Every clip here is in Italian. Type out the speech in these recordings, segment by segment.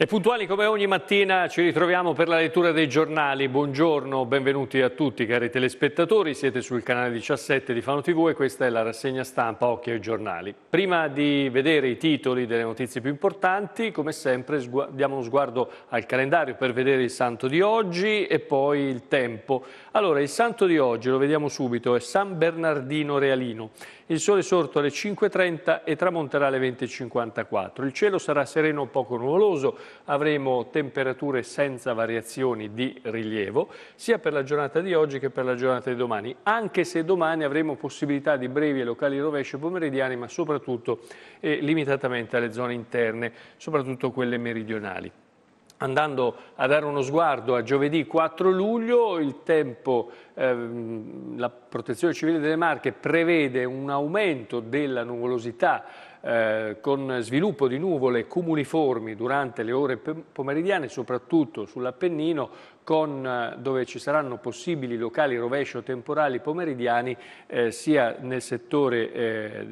E puntuali come ogni mattina ci ritroviamo per la lettura dei giornali. Buongiorno, benvenuti a tutti cari telespettatori, siete sul canale 17 di Fano TV e questa è la rassegna stampa Occhio ai giornali. Prima di vedere i titoli delle notizie più importanti, come sempre diamo uno sguardo al calendario per vedere il santo di oggi e poi il tempo. Allora, il santo di oggi, lo vediamo subito, è San Bernardino Realino. Il sole è sorto alle 5.30 e tramonterà alle 20.54. Il cielo sarà sereno o poco nuvoloso avremo temperature senza variazioni di rilievo, sia per la giornata di oggi che per la giornata di domani, anche se domani avremo possibilità di brevi e locali rovesci pomeridiani, ma soprattutto eh, limitatamente alle zone interne, soprattutto quelle meridionali. Andando a dare uno sguardo a giovedì 4 luglio, il tempo, ehm, la Protezione Civile delle Marche prevede un aumento della nuvolosità eh, con sviluppo di nuvole comuniformi durante le ore pomeridiane, soprattutto sull'Appennino, con, eh, dove ci saranno possibili locali rovescio temporali pomeridiani eh, sia nel settore eh,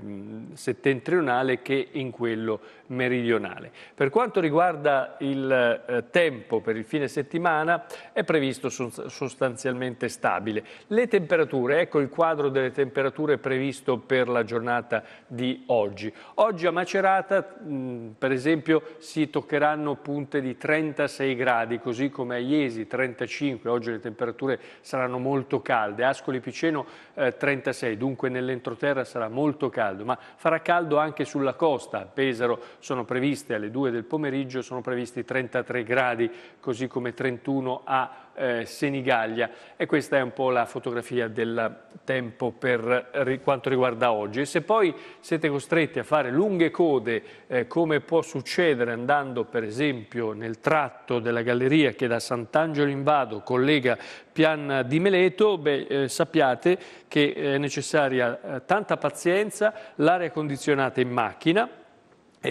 settentrionale che in quello meridionale. Per quanto riguarda il eh, tempo per il fine settimana è previsto sostanzialmente stabile. Le temperature, ecco il quadro delle temperature previsto per la giornata di oggi. Oggi a Macerata mh, per esempio si toccheranno punte di 36 gradi, così come a Iesi 36 35, oggi le temperature saranno molto calde, Ascoli Piceno eh, 36, dunque nell'entroterra sarà molto caldo, ma farà caldo anche sulla costa, a Pesaro sono previste alle 2 del pomeriggio, sono previsti 33 gradi, così come 31 a eh, Senigallia e questa è un po' la fotografia del tempo per quanto riguarda oggi. E se poi siete costretti a fare lunghe code, eh, come può succedere andando per esempio nel tratto della galleria che da Sant'Angelo in Vado collega Pian di Meleto, beh, eh, sappiate che è necessaria eh, tanta pazienza, l'aria condizionata in macchina,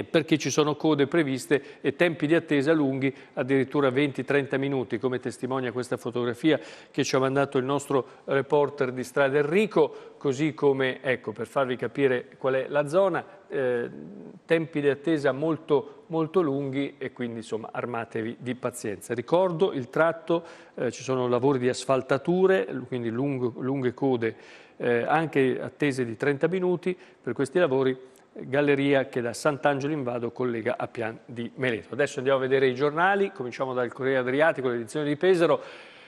perché ci sono code previste e tempi di attesa lunghi, addirittura 20-30 minuti, come testimonia questa fotografia che ci ha mandato il nostro reporter di Strada Enrico, così come, ecco, per farvi capire qual è la zona, eh, tempi di attesa molto, molto lunghi e quindi insomma armatevi di pazienza. Ricordo il tratto, eh, ci sono lavori di asfaltature, quindi lungo, lunghe code, eh, anche attese di 30 minuti per questi lavori galleria che da Sant'Angelo in Vado collega a Pian di Meleto. Adesso andiamo a vedere i giornali, cominciamo dal Corriere Adriatico, l'edizione di Pesaro.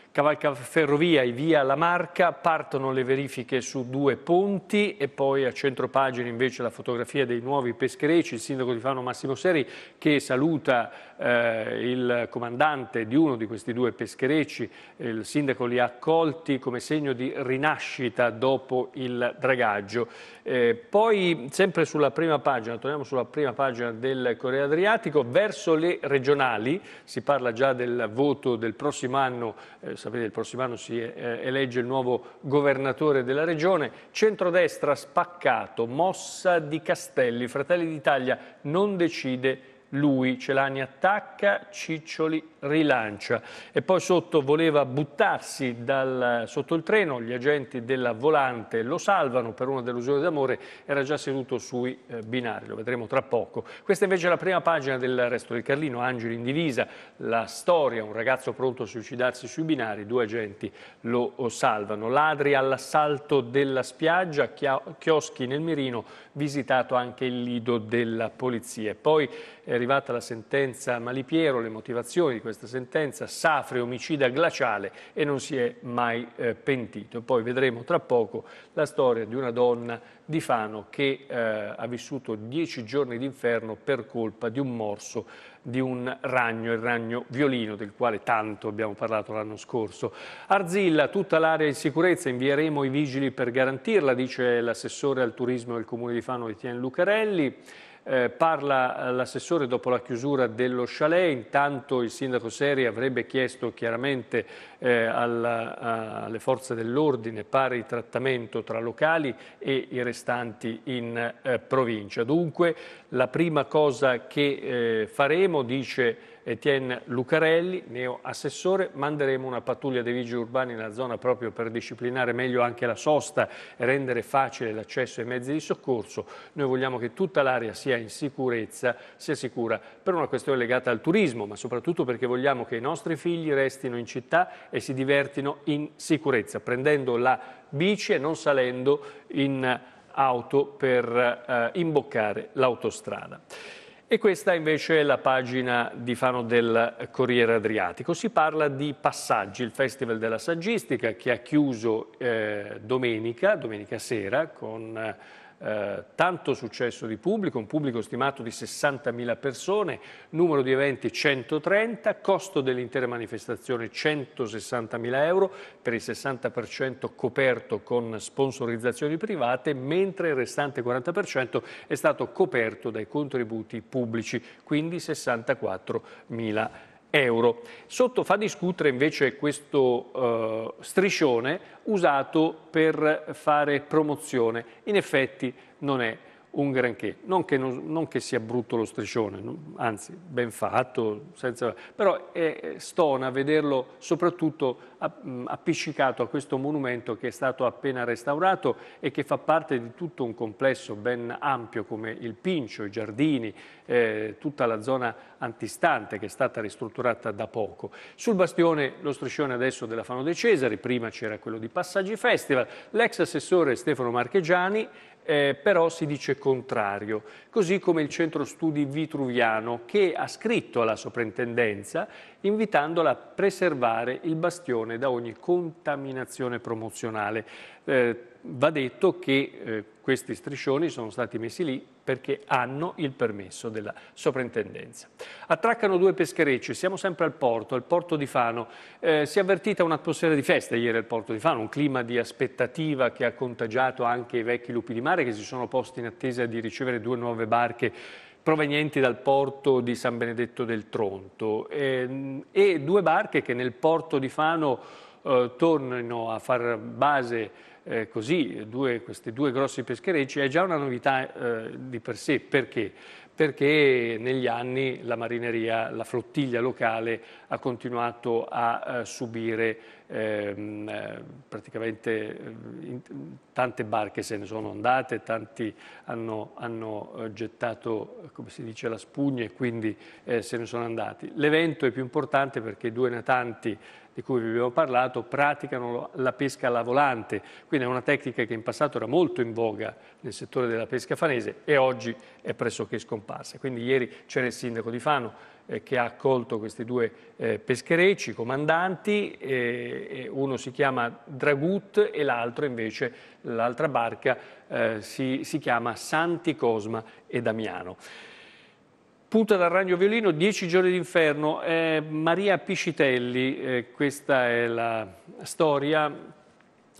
Cavalcaferrovia e via La Marca partono le verifiche su due ponti e poi a centro pagina invece la fotografia dei nuovi pescherecci, il sindaco di Fano Massimo Seri che saluta eh, il comandante di uno di questi due pescherecci, il sindaco li ha accolti come segno di rinascita dopo il dragaggio. Eh, poi, sempre sulla prima pagina, torniamo sulla prima pagina del Corriere Adriatico, verso le regionali, si parla già del voto del prossimo anno, eh, sapete il prossimo anno si eh, elegge il nuovo governatore della regione, centrodestra spaccato, mossa di Castelli, Fratelli d'Italia non decide lui, Celani attacca, Ciccioli rilancia e poi sotto voleva buttarsi dal, sotto il treno, gli agenti della volante lo salvano per una delusione d'amore, era già seduto sui eh, binari, lo vedremo tra poco. Questa invece è la prima pagina del resto del Carlino, Angeli in divisa, la storia, un ragazzo pronto a suicidarsi sui binari, due agenti lo eh, salvano, ladri all'assalto della spiaggia, chioschi nel mirino, visitato anche il lido della polizia. Poi eh, arrivata la sentenza Malipiero, le motivazioni di questa sentenza, Safre omicida glaciale e non si è mai eh, pentito. Poi vedremo tra poco la storia di una donna di Fano che eh, ha vissuto dieci giorni d'inferno per colpa di un morso di un ragno, il ragno violino, del quale tanto abbiamo parlato l'anno scorso. Arzilla, tutta l'area in sicurezza, invieremo i vigili per garantirla, dice l'assessore al turismo del comune di Fano Etienne Lucarelli. Eh, parla eh, l'assessore dopo la chiusura dello chalet, intanto il sindaco Seri avrebbe chiesto chiaramente eh, alla, a, alle forze dell'ordine pari trattamento tra locali e i restanti in eh, provincia. Dunque la prima cosa che eh, faremo, dice Etienne Lucarelli, neo assessore. Manderemo una pattuglia dei vigili urbani nella zona proprio per disciplinare meglio anche la sosta e rendere facile l'accesso ai mezzi di soccorso. Noi vogliamo che tutta l'area sia in sicurezza, sia sicura per una questione legata al turismo, ma soprattutto perché vogliamo che i nostri figli restino in città e si divertino in sicurezza, prendendo la bici e non salendo in auto per eh, imboccare l'autostrada. E questa invece è la pagina di Fano del Corriere Adriatico. Si parla di Passaggi, il Festival della Saggistica che ha chiuso eh, domenica, domenica sera, con eh, eh, tanto successo di pubblico, un pubblico stimato di 60.000 persone, numero di eventi 130, costo dell'intera manifestazione 160.000 euro, per il 60% coperto con sponsorizzazioni private, mentre il restante 40% è stato coperto dai contributi pubblici, quindi 64.000 euro euro. Sotto fa discutere invece questo eh, striscione usato per fare promozione. In effetti non è un granché, non che, non, non che sia brutto lo striscione, non, anzi ben fatto, senza, però è, stona vederlo soprattutto mm, appiccicato a questo monumento che è stato appena restaurato e che fa parte di tutto un complesso ben ampio come il Pincio, i giardini, eh, tutta la zona antistante che è stata ristrutturata da poco. Sul bastione lo striscione adesso della Fano dei Cesari, prima c'era quello di Passaggi Festival, l'ex assessore Stefano Marchegiani eh, però si dice contrario, così come il centro studi vitruviano che ha scritto alla soprintendenza invitandola a preservare il bastione da ogni contaminazione promozionale. Eh, va detto che eh, questi striscioni sono stati messi lì perché hanno il permesso della soprintendenza. Attraccano due pescherecci, siamo sempre al porto, al porto di Fano. Eh, si è avvertita un'atmosfera di festa ieri al porto di Fano, un clima di aspettativa che ha contagiato anche i vecchi lupi di mare che si sono posti in attesa di ricevere due nuove barche provenienti dal porto di San Benedetto del Tronto eh, e due barche che nel porto di Fano eh, tornano a far base eh, così due, questi due grossi pescherecci è già una novità eh, di per sé. Perché? Perché negli anni la marineria, la flottiglia locale ha continuato a, a eh, subire ehm, eh, praticamente eh, tante barche se ne sono andate, tanti hanno, hanno eh, gettato, come si dice, la spugna e quindi se ne sono andati. L'evento è più importante perché due natanti di cui vi abbiamo parlato praticano la pesca alla volante, quindi è una tecnica che in passato era molto in voga nel settore della pesca fanese e oggi è pressoché scomparsa. Quindi ieri c'era il sindaco di Fano eh, che ha accolto questi due eh, pescherecci, comandanti, eh, uno si chiama Dragut e l'altro invece, l'altra barca, eh, si, si chiama Santi Cosma e Damiano. Punta dal ragno violino, 10 giorni d'inferno. Eh, Maria Piscitelli, eh, questa è la storia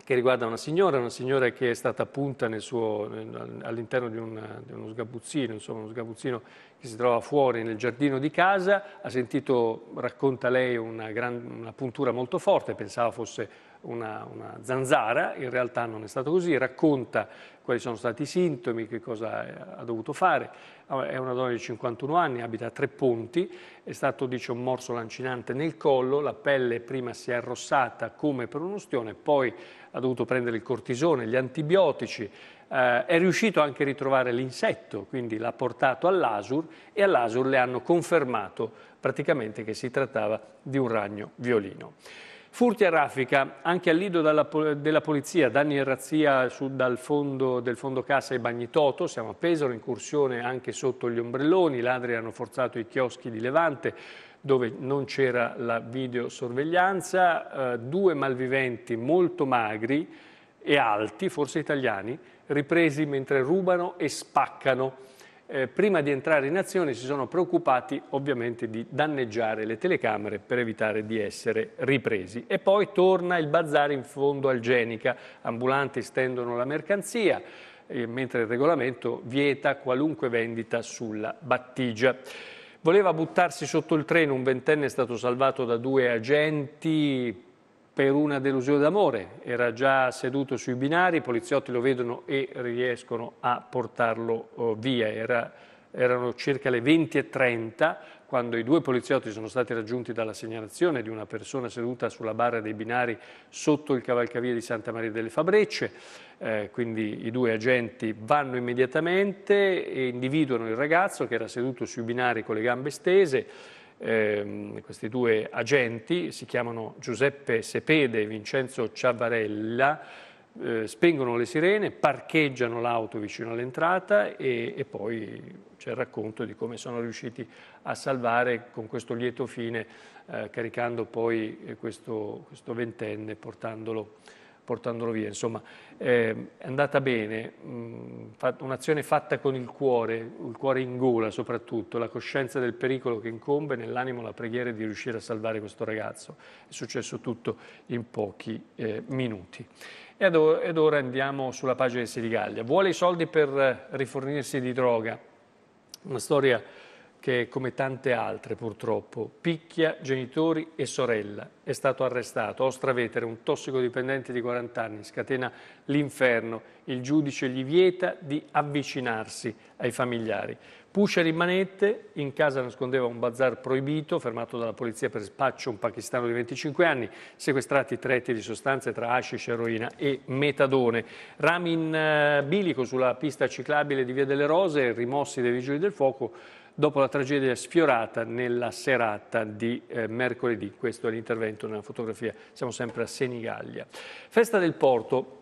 che riguarda una signora, una signora che è stata punta all'interno di, di, uno sgabuzzino, insomma uno sgabuzzino che si trova fuori nel giardino di casa, ha sentito, racconta lei, una, gran, una puntura molto forte, pensava fosse una, una, zanzara, in realtà non è stato così, racconta quali sono stati i sintomi, che cosa ha dovuto fare. È una donna di 51 anni, abita a Tre Ponti, è stato dice, un morso lancinante nel collo, la pelle prima si è arrossata come per un ustione, poi ha dovuto prendere il cortisone, gli antibiotici, eh, è riuscito anche a ritrovare l'insetto, quindi l'ha portato all'Asur e all'Asur le hanno confermato praticamente che si trattava di un ragno violino. Furti a raffica, anche al lido dalla, della polizia, danni e razzia su, dal fondo, del fondo cassa e Bagnitoto, siamo a Pesaro, incursione anche sotto gli ombrelloni, i ladri hanno forzato i chioschi di Levante dove non c'era la videosorveglianza, eh, due malviventi molto magri e alti, forse italiani, ripresi mentre rubano e spaccano eh, prima di entrare in azione si sono preoccupati ovviamente di danneggiare le telecamere per evitare di essere ripresi. E poi torna il bazar in fondo al Genica, ambulanti stendono la mercanzia, eh, mentre il regolamento vieta qualunque vendita sulla battigia. Voleva buttarsi sotto il treno, un ventenne è stato salvato da due agenti, per una delusione d'amore, era già seduto sui binari, i poliziotti lo vedono e riescono a portarlo eh, via. Era, erano circa le 20.30 quando i due poliziotti sono stati raggiunti dalla segnalazione di una persona seduta sulla barra dei binari sotto il cavalcavia di Santa Maria delle Fabrecce, eh, quindi i due agenti vanno immediatamente e individuano il ragazzo che era seduto sui binari con le gambe stese, ehm, questi due agenti, si chiamano Giuseppe Sepede e Vincenzo Ciavarella, eh, spengono le sirene, parcheggiano l'auto vicino all'entrata e, e poi c'è il racconto di come sono riusciti a salvare con questo lieto fine, eh, caricando poi eh, questo, questo ventenne, portandolo portandolo via. Insomma, eh, è andata bene, mm, un'azione fatta con il cuore, il cuore in gola soprattutto, la coscienza del pericolo che incombe, nell'animo la preghiera di riuscire a salvare questo ragazzo. È successo tutto in pochi eh, minuti. Ed, ed ora andiamo sulla pagina di Senigallia. Vuole i soldi per rifornirsi di droga. Una storia che come tante altre purtroppo picchia genitori e sorella. È stato arrestato Ostravetere, un tossicodipendente di 40 anni, scatena l'inferno. Il giudice gli vieta di avvicinarsi ai familiari. Puscia in in casa nascondeva un bazar proibito, fermato dalla polizia per spaccio un pakistano di 25 anni, sequestrati tre di sostanze tra hashish, eroina e metadone. Rami in eh, bilico sulla pista ciclabile di Via delle Rose, rimossi dai vigili del fuoco, dopo la tragedia sfiorata nella serata di eh, mercoledì. Questo è l'intervento nella fotografia, siamo sempre a Senigallia. Festa del Porto,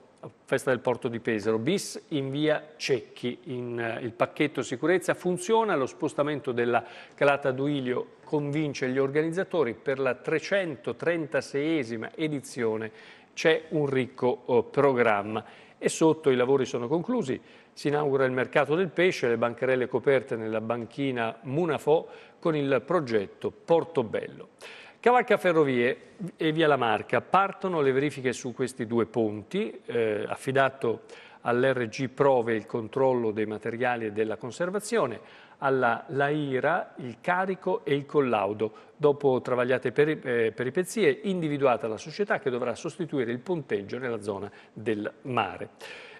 Festa del Porto di Pesaro, bis in via Cecchi, in, uh, il pacchetto sicurezza funziona, lo spostamento della calata d'Uilio convince gli organizzatori per la 336esima edizione c'è un ricco uh, programma e sotto i lavori sono conclusi, si inaugura il mercato del pesce, le bancarelle coperte nella banchina Munafo con il progetto Portobello. Cavalca Ferrovie e Via La Marca partono le verifiche su questi due ponti, eh, affidato all'RG Prove il controllo dei materiali e della conservazione, alla Laira il carico e il collaudo. Dopo travagliate peri, eh, peripezie, individuata la società che dovrà sostituire il ponteggio nella zona del mare.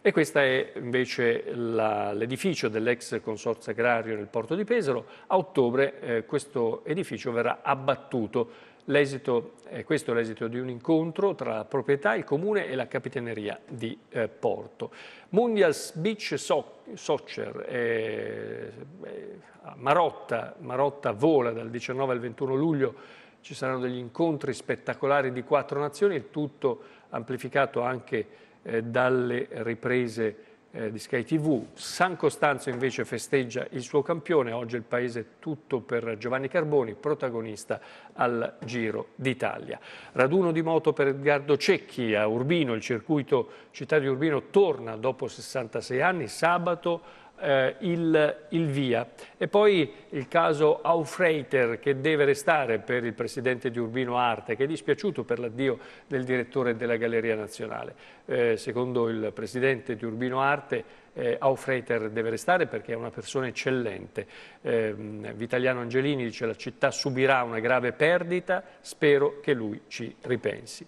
E questo è invece l'edificio dell'ex consorzio agrario nel porto di Pesaro. A ottobre eh, questo edificio verrà abbattuto. Eh, questo è l'esito di un incontro tra la proprietà, il comune e la capitaneria di eh, Porto. Mundials Beach so Soccer, eh, eh Marotta, Marotta vola dal 19 al 21 luglio, ci saranno degli incontri spettacolari di quattro nazioni, il tutto amplificato anche eh, dalle riprese eh, di Sky TV. San Costanzo invece festeggia il suo campione, oggi il paese è tutto per Giovanni Carboni, protagonista al Giro d'Italia. Raduno di moto per Edgardo Cecchi a Urbino, il circuito città di Urbino torna dopo 66 anni, sabato eh, il, il, via. E poi il caso Aufreiter che deve restare per il presidente di Urbino Arte, che è dispiaciuto per l'addio del direttore della Galleria Nazionale. Eh, secondo il presidente di Urbino Arte eh, Aufreiter deve restare perché è una persona eccellente. Eh, Vitaliano Angelini dice la città subirà una grave perdita, spero che lui ci ripensi.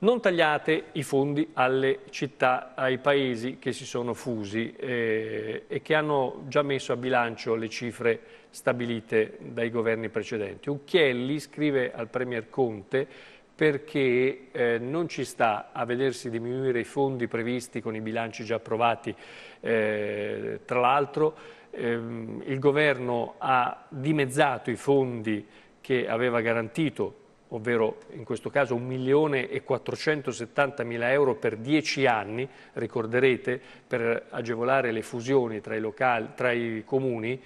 Non tagliate i fondi alle città, ai paesi che si sono fusi eh, e che hanno già messo a bilancio le cifre stabilite dai governi precedenti. Ucchielli scrive al Premier Conte perché eh, non ci sta a vedersi diminuire i fondi previsti con i bilanci già approvati. Eh, tra l'altro ehm, il governo ha dimezzato i fondi che aveva garantito ovvero in questo caso 1.470.000 euro per 10 anni, ricorderete, per agevolare le fusioni tra i, locali, tra i comuni,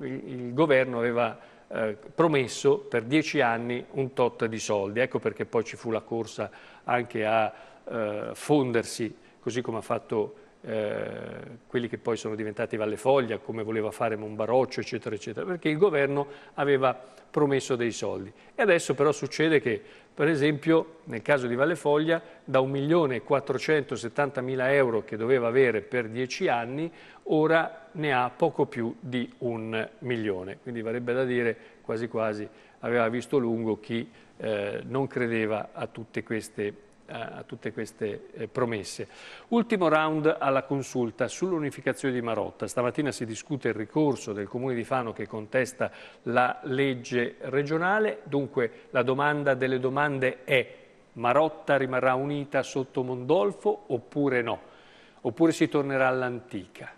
il, governo aveva eh, promesso per dieci anni un tot di soldi. Ecco perché poi ci fu la corsa anche a eh, fondersi, così come ha fatto eh, quelli che poi sono diventati Valle Foglia, come voleva fare Monbaroccio, eccetera, eccetera, perché il governo aveva promesso dei soldi. E adesso però succede che, per esempio, nel caso di Valle Foglia, da 1.470.000 euro che doveva avere per dieci anni, ora ne ha poco più di un milione. Quindi varrebbe da dire quasi quasi aveva visto lungo chi eh, non credeva a tutte queste a tutte queste eh, promesse. Ultimo round alla consulta sull'unificazione di Marotta. Stamattina si discute il ricorso del Comune di Fano che contesta la legge regionale, dunque la domanda delle domande è Marotta rimarrà unita sotto Mondolfo oppure no? Oppure si tornerà all'antica?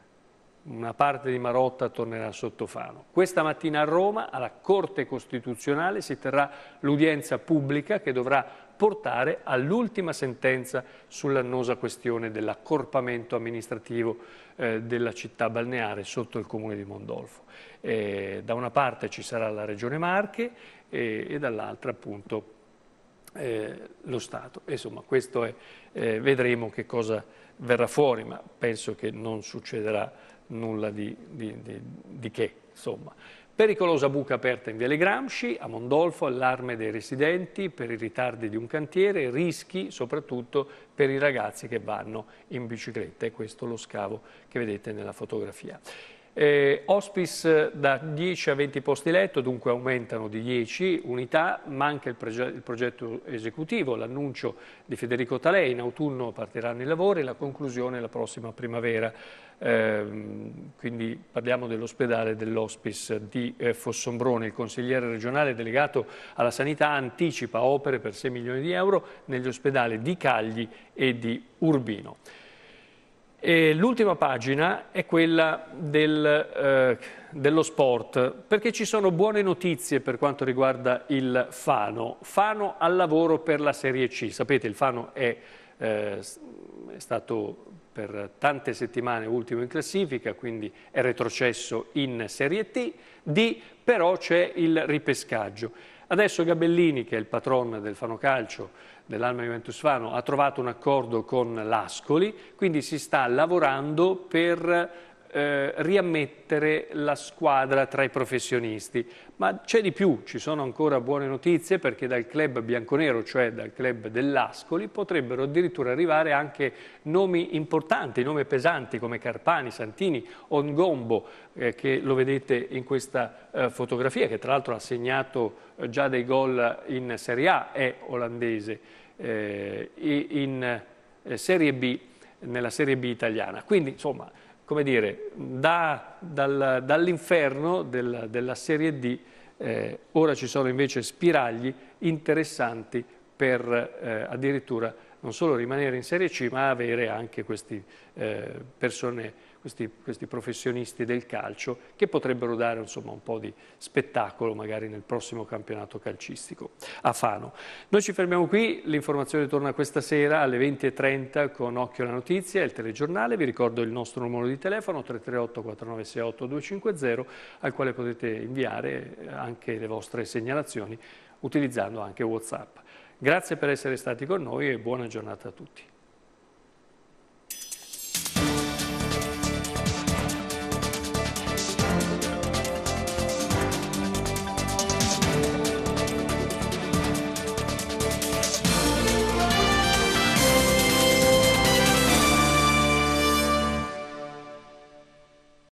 una parte di Marotta tornerà sotto Fano. Questa mattina a Roma, alla Corte Costituzionale, si terrà l'udienza pubblica che dovrà portare all'ultima sentenza sull'annosa questione dell'accorpamento amministrativo eh, della città balneare sotto il comune di Mondolfo. Eh, da una parte ci sarà la regione Marche e, eh, e dall'altra appunto eh, lo Stato. Insomma questo è, eh, vedremo che cosa verrà fuori, ma penso che non succederà nulla di, di, di, di che. Insomma. Pericolosa buca aperta in Viale Gramsci, a Mondolfo, allarme dei residenti per i ritardi di un cantiere, rischi soprattutto per i ragazzi che vanno in bicicletta e questo è lo scavo che vedete nella fotografia. Eh, hospice da 10 a 20 posti letto, dunque aumentano di 10 unità, ma anche il, il progetto esecutivo, l'annuncio di Federico Talei, in autunno partiranno i lavori, e la conclusione la prossima primavera, eh, quindi parliamo dell'ospedale dell'hospice di eh, Fossombrone, il consigliere regionale delegato alla sanità anticipa opere per 6 milioni di euro negli ospedali di Cagli e di Urbino l'ultima pagina è quella del, eh, dello sport, perché ci sono buone notizie per quanto riguarda il Fano. Fano al lavoro per la Serie C. Sapete, il Fano è, eh, è stato per tante settimane ultimo in classifica, quindi è retrocesso in Serie T, D però c'è il ripescaggio. Adesso Gabellini, che è il patron del Fano Calcio, dell'Alma Juventus Fano, ha trovato un accordo con l'Ascoli, quindi si sta lavorando per eh, riammettere la squadra tra i professionisti. Ma c'è di più, ci sono ancora buone notizie perché dal club bianconero, cioè dal club dell'Ascoli, potrebbero addirittura arrivare anche nomi importanti, nomi pesanti come Carpani, Santini, Ongombo, eh, che lo vedete in questa eh, fotografia, che tra l'altro ha segnato eh, già dei gol in Serie A, è olandese, eh, in eh, Serie B, nella Serie B italiana. Quindi, insomma, come dire, da, dal, dall'inferno della, della, Serie D eh, ora ci sono invece spiragli interessanti per eh, addirittura non solo rimanere in Serie C ma avere anche queste eh, persone questi, questi professionisti del calcio che potrebbero dare insomma, un po' di spettacolo magari nel prossimo campionato calcistico a Fano. Noi ci fermiamo qui, l'informazione torna questa sera alle 20.30 con Occhio alla Notizia, il telegiornale, vi ricordo il nostro numero di telefono 338 4968 250 al quale potete inviare eh, anche le vostre segnalazioni utilizzando anche Whatsapp. Grazie per essere stati con noi e buona giornata a tutti.